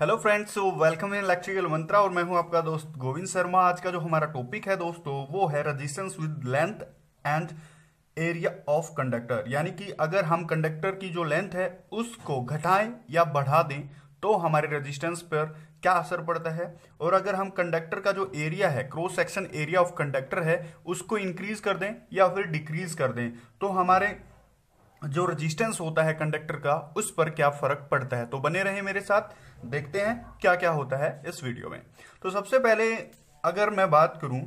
hello friends so welcome in electrical Mantra और मैं हूं आपका दोस्त गोविंद शर्मा आज का जो हमारा टॉपिक है दोस्तों वो है resistance with length and area of conductor यानी कि अगर हम कंडक्टर की जो लेंथ है उसको घटाएं या बढ़ा दें तो हमारे रेजिस्टेंस पर क्या असर पड़ता है और अगर हम कंडक्टर का जो एरिया है cross section area of conductor है उसको इंक्रीज कर दें या फिर डिक्रीज कर दें तो हमारे जो रेजिस्टेंस होता है कंडक्टर का उस पर क्या फर्क पड़ता है तो बने रहे मेरे साथ देखते हैं क्या क्या होता है इस वीडियो में तो सबसे पहले अगर मैं बात करूं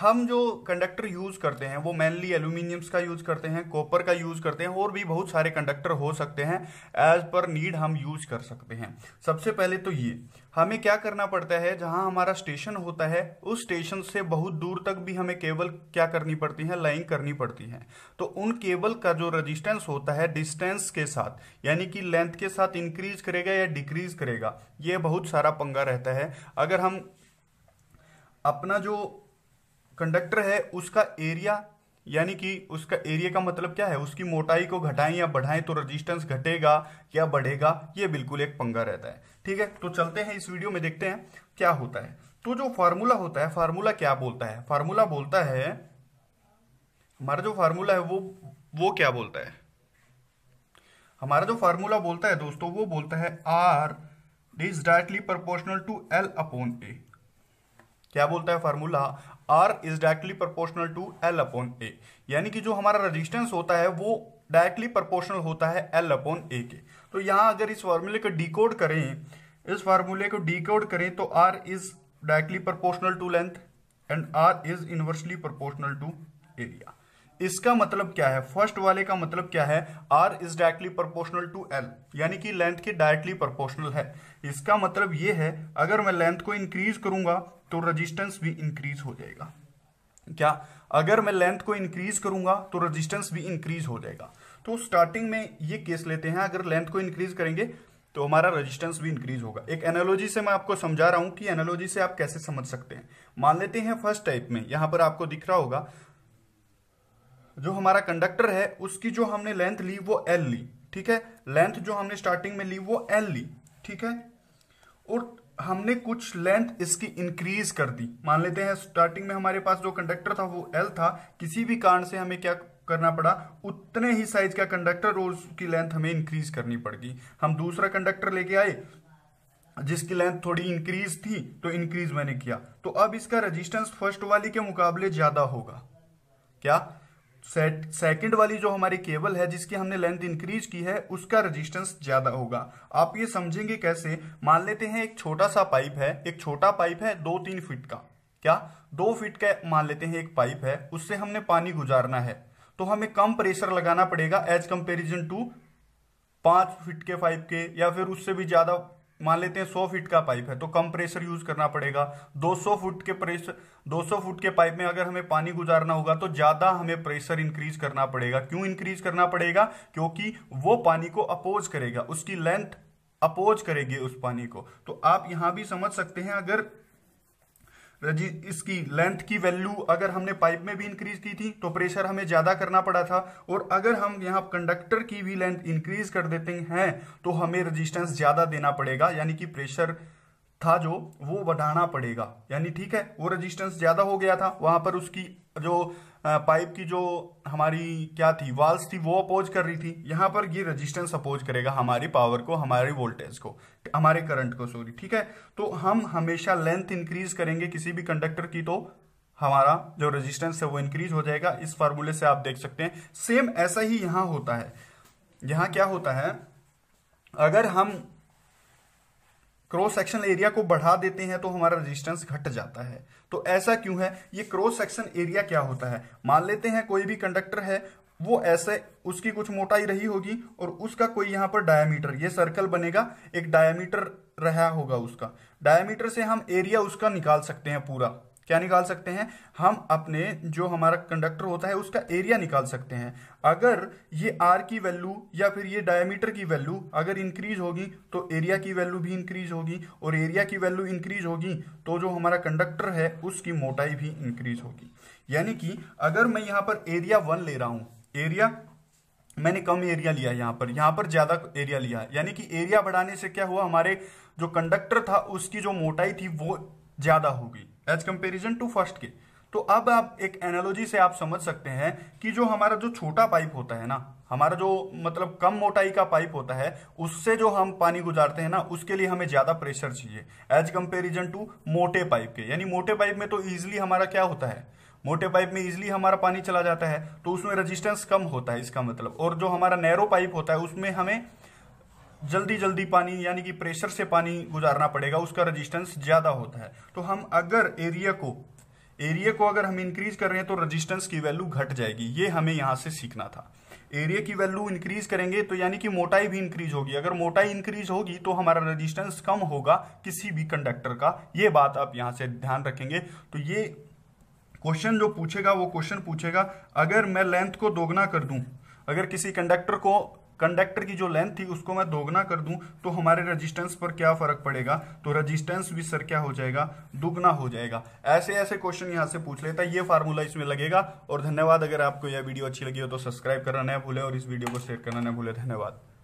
हम जो कंडक्टर यूज़ करते हैं वो मेनली एल्यूमिनियम्स का यूज़ करते हैं कॉपर का यूज़ करते हैं और भी बहुत सारे कंडक्टर हो सकते हैं एज पर नीड हम यूज़ कर सकते हैं सबसे पहले तो ये हमें क्या करना पड़ता है जहां हमारा स्टेशन होता है उस स्टेशन से बहुत दूर तक भी हमें केबल क्या करनी पड़ती है लाइन करनी पड़ती है तो उन केबल का जो रजिस्टेंस होता है डिस्टेंस के साथ यानी कि लेंथ के साथ इंक्रीज करेगा या डिक्रीज करेगा ये बहुत सारा पंगा रहता है अगर हम अपना जो कंडक्टर है उसका एरिया यानी कि उसका एरिया का मतलब क्या है उसकी मोटाई को घटाएं या बढ़ाएं तो रेजिस्टेंस घटेगा या बढ़ेगा ये बिल्कुल एक पंगा रहता है ठीक है तो चलते हैं इस वीडियो में देखते हैं क्या होता है तो जो फार्मूला होता है फार्मूला क्या बोलता है फार्मूला बोलता है हमारा जो फार्मूला है वो वो क्या बोलता है हमारा जो फार्मूला बोलता है दोस्तों वो बोलता है R is directly proportional to L upon A क्या बोलता है formula R is directly proportional to L upon A यानी कि जो हमारा रजिस्टेंस होता है वो डायरेक्टली प्रपोर्शनल होता है एल अपॉन ए के तो यहाँ अगर इस फार्मूले को डी करें इस फार्मूले को डी करें तो R is directly proportional to length and R is inversely proportional to area इसका मतलब क्या है फर्स्ट वाले का मतलब क्या है R is directly proportional to L यानी कि लेंथ के डायरेक्टली प्रोपोर्शनल है इसका मतलब यह है अगर मैं लेंथ को इंक्रीज करूंगा तो रेजिस्टेंस भी इंक्रीज हो जाएगा क्या अगर मैं लेंथ को इंक्रीज करूंगा तो रेजिस्टेंस भी इंक्रीज हो जाएगा तो स्टार्टिंग में ये केस लेते हैं अगर लेंथ को इंक्रीज करेंगे तो हमारा रेजिस्टेंस भी इंक्रीज होगा एक एनालॉजी से मैं आपको समझा रहा हूं कि एनालॉजी से आप कैसे समझ सकते हैं मान लेते हैं फर्स्ट टाइप में यहां पर आपको दिख रहा होगा जो हमारा कंडक्टर है उसकी जो हमने लेंथ ली वो एल ली ठीक है लेंथ जो हमने स्टार्टिंग में ली वो एल ली ठीक है और हमने कुछ लेंथ इसकी इंक्रीज कर दी मान लेते हैं स्टार्टिंग में हमारे पास जो कंडक्टर था वो एल था किसी भी कारण से हमें क्या करना पड़ा उतने ही साइज का कंडक्टर और उसकी लेंथ हमें इंक्रीज करनी पड़गी हम दूसरा कंडक्टर लेके आए जिसकी लेंथ थोड़ी इंक्रीज थी तो इंक्रीज मैंने किया तो अब इसका रेजिस्टेंस फर्स्ट वाली के मुकाबले ज्यादा होगा क्या सेकंड वाली जो हमारी केबल है जिसकी हमने लेंथ इंक्रीज की है उसका रेजिस्टेंस ज्यादा होगा आप ये समझेंगे कैसे मान लेते हैं एक छोटा सा पाइप है एक छोटा पाइप है दो तीन फीट का क्या दो फीट का मान लेते हैं एक पाइप है उससे हमने पानी गुजारना है तो हमें कम प्रेशर लगाना पड़ेगा एज कंपेरिजन टू पांच फीट के पाइप के या फिर उससे भी ज़्यादा मान लेते हैं 100 फीट का पाइप है तो कम प्रेशर यूज करना पड़ेगा 200 फुट के प्रेशर 200 फुट के पाइप में अगर हमें पानी गुजारना होगा तो ज्यादा हमें प्रेशर इंक्रीज करना पड़ेगा क्यों इंक्रीज करना पड़ेगा क्योंकि वो पानी को अपोज करेगा उसकी लेंथ अपोज करेगी उस पानी को तो आप यहां भी समझ सकते हैं अगर इसकी लेंथ की वैल्यू अगर हमने पाइप में भी इंक्रीज की थी तो प्रेशर हमें ज़्यादा करना पड़ा था और अगर हम यहाँ कंडक्टर की भी लेंथ इंक्रीज कर देते हैं तो हमें रजिस्टेंस ज़्यादा देना पड़ेगा यानी कि प्रेशर था जो वो बढ़ाना पड़ेगा यानी ठीक है वो रेजिस्टेंस ज़्यादा हो गया था वहाँ पर उसकी जो पाइप की जो हमारी क्या थी वाल्स थी वो अपोज कर रही थी यहाँ पर ये रेजिस्टेंस अपोज करेगा हमारी पावर को हमारे वोल्टेज को हमारे करंट को सॉरी ठीक है तो हम हमेशा लेंथ इंक्रीज करेंगे किसी भी कंडक्टर की तो हमारा जो रेजिस्टेंस है वो इंक्रीज हो जाएगा इस फार्मूले से आप देख सकते हैं सेम ऐसा ही यहाँ होता है यहाँ क्या होता है अगर हम क्रॉस सेक्शन एरिया को बढ़ा देते हैं तो हमारा रेजिस्टेंस घट जाता है तो ऐसा क्यों है ये क्रॉस सेक्शन एरिया क्या होता है मान लेते हैं कोई भी कंडक्टर है वो ऐसे उसकी कुछ मोटाई रही होगी और उसका कोई यहाँ पर डायमीटर ये सर्कल बनेगा एक डायमीटर रहा होगा उसका डायमीटर से हम एरिया उसका निकाल सकते हैं पूरा क्या निकाल सकते हैं हम अपने जो हमारा कंडक्टर होता है उसका एरिया निकाल सकते हैं अगर ये आर की वैल्यू या फिर ये डायमीटर की वैल्यू अगर इंक्रीज होगी तो एरिया की वैल्यू भी इंक्रीज होगी और एरिया की वैल्यू इंक्रीज होगी तो जो हमारा कंडक्टर है उसकी मोटाई भी इंक्रीज होगी यानी कि अगर मैं यहाँ पर एरिया वन ले रहा हूँ एरिया मैंने कम एरिया लिया यहाँ पर यहाँ पर ज़्यादा एरिया लिया यानी कि एरिया बढ़ाने से क्या हुआ हमारे जो कंडक्टर था उसकी जो मोटाई थी वो ज़्यादा होगी एज कंपेरिजन टू फर्स्ट के तो अब आप एक एनालॉजी से आप समझ सकते हैं कि जो हमारा जो छोटा पाइप होता है ना हमारा जो मतलब कम मोटाई का पाइप होता है उससे जो हम पानी गुजारते हैं ना उसके लिए हमें ज़्यादा प्रेशर चाहिए एज कंपेरिजन टू मोटे पाइप के यानी मोटे पाइप में तो ईजिली हमारा क्या होता है मोटे पाइप में इजिली हमारा पानी चला जाता है तो उसमें रेजिस्टेंस कम होता है इसका मतलब और जो हमारा नैरो पाइप होता है उसमें हमें जल्दी जल्दी पानी यानी कि प्रेशर से पानी गुजारना पड़ेगा उसका रजिस्टेंस ज़्यादा होता है तो हम अगर एरिया को एरिया को अगर हम इंक्रीज कर रहे हैं तो रजिस्टेंस की वैल्यू घट जाएगी ये हमें यहाँ से सीखना था एरिया की वैल्यू इंक्रीज करेंगे तो यानी कि मोटाई भी इंक्रीज होगी अगर मोटाई इंक्रीज होगी तो हमारा रजिस्टेंस कम होगा किसी भी कंडक्टर का ये बात आप यहाँ से ध्यान रखेंगे तो ये क्वेश्चन जो पूछेगा वो क्वेश्चन पूछेगा अगर मैं लेंथ को दोगुना कर दूं अगर किसी कंडक्टर को कंडक्टर की जो लेंथ थी उसको मैं दोगुना कर दूं तो हमारे रेजिस्टेंस पर क्या फर्क पड़ेगा तो रेजिस्टेंस भी सर क्या हो जाएगा दुगना हो जाएगा ऐसे ऐसे क्वेश्चन यहां से पूछ लेता है ये फार्मूला इसमें लगेगा और धन्यवाद अगर आपको यह वीडियो अच्छी लगी हो तो सब्सक्राइब करना न भूले और इस वीडियो को शेयर करना न भूले धन्यवाद